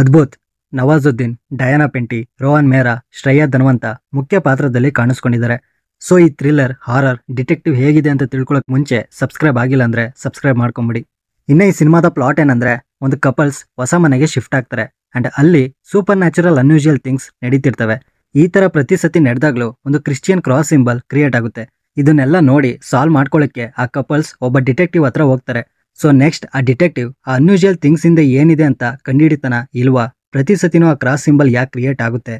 ಅದ್ಭುತ್ ನವಾಜುದ್ದೀನ್ ಡಯಾನಾ ಪೆಂಟಿ ರೋಹನ್ ಮೇರಾ ಶ್ರೇಯಾ ಧನ್ವಂತ ಮುಖ್ಯ ಪಾತ್ರದಲ್ಲಿ ಕಾಣಿಸ್ಕೊಂಡಿದ್ದಾರೆ ಸೊ ಈ ಥ್ರಿಲ್ಲರ್ ಹಾರರ್ ಡಿಟೆಕ್ಟಿವ್ ಹೇಗಿದೆ ಅಂತ ತಿಳ್ಕೊಳೋಕೆ ಮುಂಚೆ ಸಬ್ಸ್ಕ್ರೈಬ್ ಆಗಿಲ್ಲ ಅಂದ್ರೆ ಸಬ್ಸ್ಕ್ರೈಬ್ ಮಾಡ್ಕೊಂಬಿಡಿ ಇನ್ನು ಈ ಸಿನಿಮಾದ ಪ್ಲಾಟ್ ಏನಂದ್ರೆ ಒಂದು ಕಪಲ್ಸ್ ಹೊಸ ಮನೆಗೆ ಶಿಫ್ಟ್ ಆಗ್ತಾರೆ ಅಂಡ್ ಅಲ್ಲಿ ಸೂಪರ್ ನ್ಯಾಚುರಲ್ ಅನ್ಯೂಜುವಲ್ ಥಿಂಗ್ಸ್ ನಡೀತಿರ್ತವೆ ಈ ತರ ಪ್ರತಿ ಸತಿ ನಡೆದಾಗ್ಲೂ ಒಂದು ಕ್ರಿಶ್ಚಿಯನ್ ಕ್ರಾಸ್ ಸಿಂಬಲ್ ಕ್ರಿಯೇಟ್ ಆಗುತ್ತೆ ಇದನ್ನೆಲ್ಲ ನೋಡಿ ಸಾಲ್ವ್ ಮಾಡ್ಕೊಳ್ಳೋಕ್ಕೆ ಆ ಕಪಲ್ಸ್ ಒಬ್ಬ ಡಿಟೆಕ್ಟಿವ್ ಹತ್ರ ಹೋಗ್ತಾರೆ ಸೊ ನೆಕ್ಸ್ಟ್ ಆ ಡಿಟೆಕ್ಟಿವ್ ಆ ಅನ್ಯೂಜುವಲ್ ಥಿಂಗ್ಸ್ ಇಂದ ಏನಿದೆ ಅಂತ ಕಂಡಿಡಿತನ ಇಲ್ವಾ ಪ್ರತಿ ಸತಿನೂ ಆ ಕ್ರಾಸ್ ಸಿಂಬಲ್ ಯಾಕೆ ಕ್ರಿಯೇಟ್ ಆಗುತ್ತೆ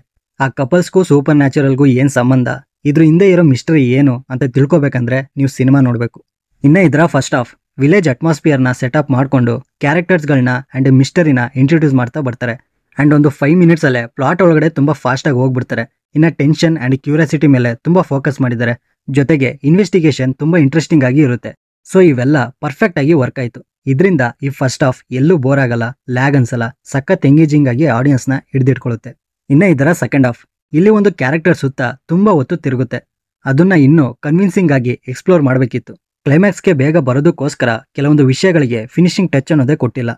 ಆ ಕಪಲ್ಸ್ಗೂ ಸೂಪರ್ ನ್ಯಾಚುರಲ್ಗೂ ಏನು ಸಂಬಂಧ ಇದ್ರ ಹಿಂದೆ ಇರೋ ಮಿಸ್ಟರಿ ಏನು ಅಂತ ತಿಳ್ಕೊಬೇಕಂದ್ರೆ ನೀವು ಸಿನಿಮಾ ನೋಡಬೇಕು ಇನ್ನ ಇದ್ರ ಫಸ್ಟ್ ಆಫ್ ವಿಲೇಜ್ ಅಟ್ಮಾಸ್ಫಿಯರ್ನ ಸೆಟಪ್ ಮಾಡಿಕೊಂಡು ಕ್ಯಾರೆಕ್ಟರ್ಸ್ಗಳನ್ನ ಅಂಡ್ ಮಿಸ್ಟರಿನ ಇಂಟ್ರೊಡ್ಯೂಸ್ ಮಾಡ್ತಾ ಬರ್ತಾರೆ ಅಂಡ್ ಒಂದು ಫೈವ್ ಅಲ್ಲೇ ಪ್ಲಾಟ್ ಒಳಗಡೆ ಫಾಸ್ಟ್ ಫಾಸ್ಟಾಗಿ ಹೋಗ್ಬಿಡ್ತಾರೆ ಇನ್ನು ಟೆನ್ಷನ್ ಅಂಡ್ ಕ್ಯೂರಿಯಾಸಿಟಿ ಮೇಲೆ ತುಂಬಾ ಫೋಕಸ್ ಮಾಡಿದ್ದಾರೆ ಜೊತೆಗೆ ಇನ್ವೆಸ್ಟಿಗೇಷನ್ ತುಂಬಾ ಇಂಟ್ರೆಸ್ಟಿಂಗ್ ಆಗಿ ಇರುತ್ತೆ ಸೊ ಇವೆಲ್ಲ ಪರ್ಫೆಕ್ಟ್ ಆಗಿ ವರ್ಕ್ ಆಯಿತು ಇದರಿಂದ ಈ ಫಸ್ಟ್ ಹಾಫ್ ಎಲ್ಲೂ ಬೋರ್ ಆಗಲ್ಲ ಲ್ಯಾಗ್ ಅನ್ಸಲ್ಲ ಸಖತ್ ಎಂಗೇಜಿಂಗ್ ಆಗಿ ಆಡಿಯನ್ಸ್ನ ಹಿಡಿದಿಟ್ಕೊಳ್ಳುತ್ತೆ ಇನ್ನ ಇದರ ಸೆಕೆಂಡ್ ಹಾಫ್ ಇಲ್ಲಿ ಒಂದು ಕ್ಯಾರೆಕ್ಟರ್ ಸುತ್ತ ತುಂಬಾ ಹೊತ್ತು ತಿರುಗುತ್ತೆ ಅದನ್ನ ಇನ್ನೂ ಕನ್ವಿನ್ಸಿಂಗ್ ಆಗಿ ಎಕ್ಸ್ಪ್ಲೋರ್ ಮಾಡಬೇಕಿತ್ತು ಗೆ ಬೇಗ ಬರೋದಕ್ಕೋಸ್ಕರ ಕೆಲವೊಂದು ವಿಷಯಗಳಿಗೆ ಫಿನಿಶಿಂಗ್ ಟಚ್ ಅನ್ನೋದೇ ಕೊಟ್ಟಿಲ್ಲ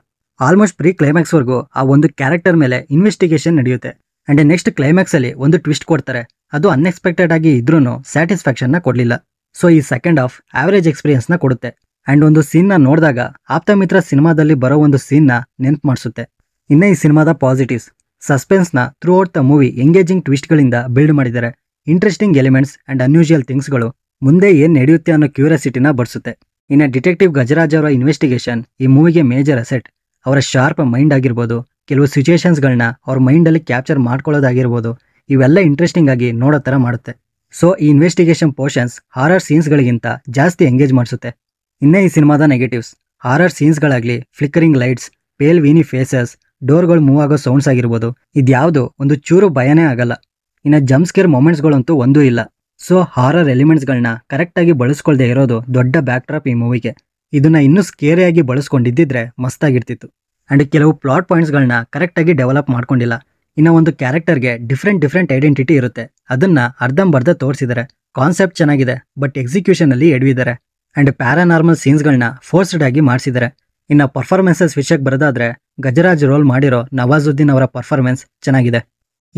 ಆಲ್ಮೋಸ್ಟ್ ಪ್ರೀ ಕ್ಲೈಮ್ಯಾಕ್ಸ್ವರೆಗೂ ಆ ಒಂದು ಕ್ಯಾರೆಕ್ಟರ್ ಮೇಲೆ ಇನ್ವೆಸ್ಟಿಗೇಷನ್ ನಡೆಯುತ್ತೆ ಅಂಡ್ ನೆಕ್ಸ್ಟ್ ಕ್ಲೈಮ್ಯಾಕ್ಸ್ ಅಲ್ಲಿ ಒಂದು ಟ್ವಿಸ್ಟ್ ಕೊಡ್ತಾರೆ ಅದು ಅನ್ಎಕ್ಸ್ಪೆಕ್ಟೆಡ್ ಆಗಿ ಇದ್ರೂ ನ ಕೊಡಲಿಲ್ಲ ಸೊ ಈ ಸೆಕೆಂಡ್ ಆಫ್ ಆವರೇಜ್ ಎಕ್ಸ್ಪೀರಿಯನ್ಸ್ನ ಕೊಡುತ್ತೆ ಅಂಡ್ ಒಂದು ಸೀನ್ನ ನೋಡಿದಾಗ ಆಪ್ತಮಿತ್ರ ಸಿನಿಮಾದಲ್ಲಿ ಬರೋ ಒಂದು ಸೀನ್ನ ನೆನ್ಪು ಮಾಡಿಸುತ್ತೆ ಇನ್ನೇ ಈ ಸಿನಿಮಾದ ಪಾಸಿಟಿವ್ಸ್ ಸಸ್ಪೆನ್ಸ್ನ throughout the movie engaging ಟ್ವಿಸ್ಟ್ಗಳಿಂದ ಬಿಲ್ಡ್ ಮಾಡಿದ್ದಾರೆ ಇಂಟ್ರೆಸ್ಟಿಂಗ್ ಎಲಿಮೆಂಟ್ಸ್ ಆ್ಯಂಡ್ ಅನ್ಯೂಶಿಯಲ್ ಥಿಂಗ್ಸ್ಗಳು ಮುಂದೆ ಏನು ನಡೆಯುತ್ತೆ ಅನ್ನೋ ಕ್ಯೂರಿಯಾಸಿಟಿನ ಬಡಿಸುತ್ತೆ ಇನ್ನ ಡಿಟೆಕ್ಟಿವ್ ಗಜರಾಜ್ ಅವರ ಇನ್ವೆಸ್ಟಿಗೇಷನ್ ಈ ಮೂವಿಗೆ ಮೇಜರ್ ಅಸೆಟ್ ಅವರ ಶಾರ್ಪ್ ಮೈಂಡ್ ಆಗಿರ್ಬೋದು ಕೆಲವು ಸಿಚುಯೇಷನ್ಸ್ಗಳನ್ನ ಅವ್ರ ಮೈಂಡಲ್ಲಿ ಕ್ಯಾಪ್ಚರ್ ಮಾಡ್ಕೊಳ್ಳೋದಾಗಿರ್ಬೋದು ಇವೆಲ್ಲ ಇಂಟ್ರೆಸ್ಟಿಂಗ್ ಆಗಿ ನೋಡೋ ಥರ ಮಾಡುತ್ತೆ ಸೊ ಈ ಇನ್ವೆಸ್ಟಿಗೇಷನ್ ಪೋರ್ಷನ್ಸ್ ಹಾರರ್ ಸೀನ್ಸ್ಗಳಿಗಿಂತ ಜಾಸ್ತಿ ಎಂಗೇಜ್ ಮಾಡಿಸುತ್ತೆ ಇನ್ನೇ ಈ ಸಿನಿಮಾದ ನೆಗೆಟಿವ್ಸ್ ಹಾರರ್ ಸೀನ್ಸ್ಗಳಾಗಲಿ flickering lights pale veiny faces ಡೋರ್ಗಳು ಮೂವ್ ಆಗೋ ಸೌಂಡ್ಸ್ ಆಗಿರ್ಬೋದು ಇದ್ಯಾವುದು ಒಂದು ಚೂರು ಭಯನೇ ಆಗಲ್ಲ ಇನ್ನು ಜಂಪ್ಸ್ಕೇರ್ ಮೊಮೆಂಟ್ಸ್ಗಳಂತೂ ಒಂದೂ ಇಲ್ಲ ಸೊ ಹಾರರ್ ಎಲಿಮೆಂಟ್ಸ್ಗಳನ್ನ ಕರೆಕ್ಟಾಗಿ ಬಳಸ್ಕೊಳ್ದೆ ಇರೋದು ದೊಡ್ಡ ಬ್ಯಾಕ್ ಟ್ರಾಪ್ ಈ ಮೂವಿಗೆ ಇದನ್ನ ಇನ್ನೂ ಸ್ಕೇರಿಯಾಗಿ ಬಳಸ್ಕೊಂಡಿದ್ದಿದ್ರೆ ಮಸ್ತಾಗಿರ್ತಿತ್ತು ಆ್ಯಂಡ್ ಕೆಲವು ಪ್ಲಾಟ್ ಪಾಯಿಂಟ್ಸ್ಗಳನ್ನ ಕರೆಕ್ಟಾಗಿ ಡೆವಲಪ್ ಮಾಡ್ಕೊಂಡಿಲ್ಲ ಇನ್ನು ಒಂದು ಕ್ಯಾರೆಕ್ಟರ್ಗೆ ಡಿಫ್ರೆಂಟ್ ಡಿಫ್ರೆಂಟ್ ಐಡೆಂಟಿಟಿ ಇರುತ್ತೆ ಅದನ್ನ ಅರ್ಧಂಬರ್ಧ ತೋರಿಸಿದರೆ ಕಾನ್ಸೆಪ್ಟ್ ಚೆನ್ನಾಗಿದೆ ಬಟ್ ಎಕ್ಸಿಕ್ಯೂಷನ್ ಅಲ್ಲಿ ಎಡವಿದ್ದಾರೆ ಅಂಡ್ ಪ್ಯಾರಾನಾರ್ಮಲ್ ಸೀನ್ಸ್ಗಳನ್ನ ಫೋರ್ಸ್ಡ್ ಆಗಿ ಮಾಡಿಸಿದರೆ ಇನ್ನು ಪರ್ಫಾರ್ಮೆನ್ಸಸ್ ವಿಷಯಕ್ಕೆ ಬರೋದಾದ್ರೆ ಗಜರಾಜ್ ರೋಲ್ ಮಾಡಿರೋ ನವಾಜುದ್ದೀನ್ ಅವರ ಪರ್ಫಾರ್ಮೆನ್ಸ್ ಚೆನ್ನಾಗಿದೆ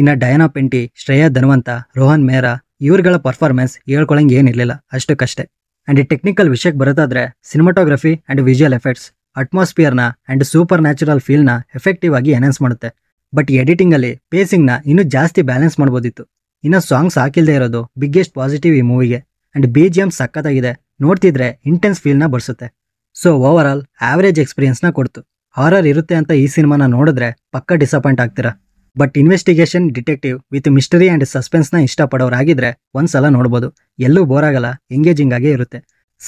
ಇನ್ನು ಡಯಾನಾ ಪೆಂಟಿ ಶ್ರೇಯಾ ಧನ್ವಂತ ರೋಹನ್ ಮೇರಾ ಇವರುಗಳ ಪರ್ಫಾರ್ಮೆನ್ಸ್ ಹೇಳ್ಕೊಳಂಗೆ ಏನಿರಲಿಲ್ಲ ಅಷ್ಟಕ್ಕಷ್ಟೇ ಅಂಡ್ ಟೆಕ್ನಿಕಲ್ ವಿಷಯಕ್ಕೆ ಬರೋದಾದ್ರೆ ಸಿನಿಮಾಟೋಗ್ರಫಿ ಅಂಡ್ ವಿಜುವಲ್ ಎಫೆಕ್ಟ್ಸ್ ಅಟ್ಮಾಸ್ಫಿಯರ್ನ ಅಂಡ್ ಸೂಪರ್ ನ್ಯಾಚುರಲ್ ಫೀಲ್ನ ಎಫೆಕ್ಟಿವ್ ಆಗಿ ಎನ್ಹಾನ್ಸ್ ಮಾಡುತ್ತೆ ಬಟ್ ಎಡಿಟಿಂಗಲ್ಲಿ ಪೇಸಿಂಗ್ನ ಇನ್ನೂ ಜಾಸ್ತಿ ಬ್ಯಾಲೆನ್ಸ್ ಮಾಡ್ಬೋದಿತ್ತು ಇನ್ನು ಸಾಂಗ್ಸ್ ಹಾಕಿಲ್ದೇ ಇರೋದು ಬಿಗ್ಗೆಸ್ಟ್ ಪಾಸಿಟಿವ್ ಈ ಮೂವಿಗೆ ಆ್ಯಂಡ್ ಬಿ ಜಿ ಎಮ್ ಸಖತ್ತಾಗಿದೆ ನೋಡ್ತಿದ್ರೆ ಇಂಟೆನ್ಸ್ ಫೀಲ್ನ ಬರ್ಸುತ್ತೆ ಸೊ ಓವರ್ ಆಲ್ ಎಕ್ಸ್ಪೀರಿಯನ್ಸ್ನ ಕೊಡ್ತು ಹಾರರ್ ಇರುತ್ತೆ ಅಂತ ಈ ಸಿನಿಮಾನ ನೋಡಿದ್ರೆ ಪಕ್ಕ ಡಿಸಪಾಯಿಂಟ್ ಆಗ್ತೀರಾ but investigation detective with mystery and ಸಸ್ಪೆನ್ಸ್ನ ಇಷ್ಟಪಡೋರಾಗಿದ್ರೆ ಒಂದ್ಸಲ ನೋಡ್ಬೋದು ಎಲ್ಲೂ ಬೋರ್ ಆಗಲ್ಲ ಎಂಗೇಜಿಂಗ್ ಆಗೇ ಇರುತ್ತೆ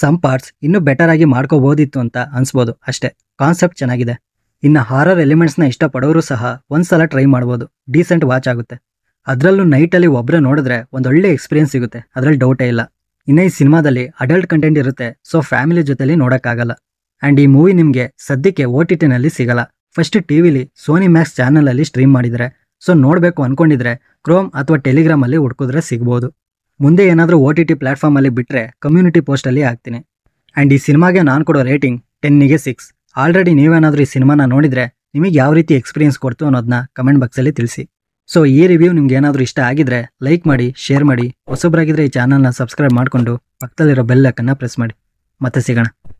ಸಮ್ ಪಾರ್ಟ್ಸ್ ಇನ್ನೂ ಬೆಟರ್ ಆಗಿ ಮಾಡ್ಕೋಬೋದಿತ್ತು ಅಂತ ಅನ್ಸ್ಬೋದು ಅಷ್ಟೇ ಕಾನ್ಸೆಪ್ಟ್ ಚೆನ್ನಾಗಿದೆ ಇನ್ನು ಹಾರರ್ ಎಲಿಮೆಂಟ್ಸ್ನ ಇಷ್ಟಪಡೋರು ಸಹ ಒಂದ್ಸಲ ಟ್ರೈ ಮಾಡ್ಬೋದು ಡೀಸೆಂಟ್ ವಾಚ್ ಆಗುತ್ತೆ ಅದರಲ್ಲೂ ನೈಟಲ್ಲಿ ಒಬ್ಬರೇ ನೋಡಿದ್ರೆ ಒಂದೊಳ್ಳೆ ಎಕ್ಸ್ಪೀರಿಯನ್ಸ್ ಸಿಗುತ್ತೆ ಅದರಲ್ಲಿ ಡೌಟೇ ಇಲ್ಲ ಇನ್ನು ಈ ಸಿನಿಮಾದಲ್ಲಿ ಅಡಲ್ಟ್ ಕಂಟೆಂಟ್ ಇರುತ್ತೆ ಸೊ ಫ್ಯಾಮಿಲಿ ಜೊತೆಲಿ ನೋಡೋಕ್ಕಾಗಲ್ಲ ಆ್ಯಂಡ್ ಈ ಮೂವಿ ನಿಮಗೆ ಸದ್ಯಕ್ಕೆ ಓ ಟಿ ಟಿನಲ್ಲಿ ಸಿಗಲ್ಲ ಫಸ್ಟ್ ಟಿ ವಿಲಿ ಸೋನಿ ಮ್ಯಾಕ್ಸ್ ಚಾನಲಲ್ಲಿ ಸ್ಟ್ರೀಮ್ ಮಾಡಿದರೆ ಸೊ ನೋಡಬೇಕು ಅಂದ್ಕೊಂಡಿದ್ರೆ ಕ್ರೋಮ್ ಅಥವಾ ಟೆಲಿಗ್ರಾಮಲ್ಲಿ ಹುಡ್ಕಿದ್ರೆ ಸಿಗ್ಬೋದು ಮುಂದೆ ಏನಾದರೂ ಓ ಟಿ ಟಿ ಪ್ಲಾಟ್ಫಾರ್ಮಲ್ಲಿ ಬಿಟ್ಟರೆ ಕಮ್ಯುನಿಟಿ ಪೋಸ್ಟಲ್ಲಿ ಹಾಕ್ತೀನಿ ಆ್ಯಂಡ್ ಈ ಸಿನಿಮಾಗೆ ನಾನು ಕೊಡೋ ರೇಟಿಂಗ್ ಟೆನ್ನಿಗೆ ಸಿಕ್ಸ್ ಆಲ್ರೆಡಿ ನೀವೇನಾದರೂ ಈ ಸಿನಿಮಾನ ನೋಡಿದರೆ ನಿಮಗೆ ಯಾವ ರೀತಿ ಎಕ್ಸ್ಪೀರಿಯನ್ಸ್ ಕೊಡ್ತು ಅನ್ನೋದನ್ನ ಕಮೆಂಟ್ ಬಾಕ್ಸಲ್ಲಿ ತಿಳಿಸಿ ಸೊ ಈ ರಿವ್ಯೂ ನಿಮ್ಗೆ ಏನಾದರೂ ಇಷ್ಟ ಆಗಿದ್ರೆ ಲೈಕ್ ಮಾಡಿ ಶೇರ್ ಮಾಡಿ ಹೊಸೊಬ್ಬರಾಗಿದ್ದರೆ ಈ ಚಾನಲ್ನ ಸಬ್ಸ್ಕ್ರೈಬ್ ಮಾಡಿಕೊಂಡು ಪಕ್ಕದಲ್ಲಿರೋ ಬೆಲ್ಲಕ್ಕನ್ನು ಪ್ರೆಸ್ ಮಾಡಿ ಮತ್ತೆ ಸಿಗೋಣ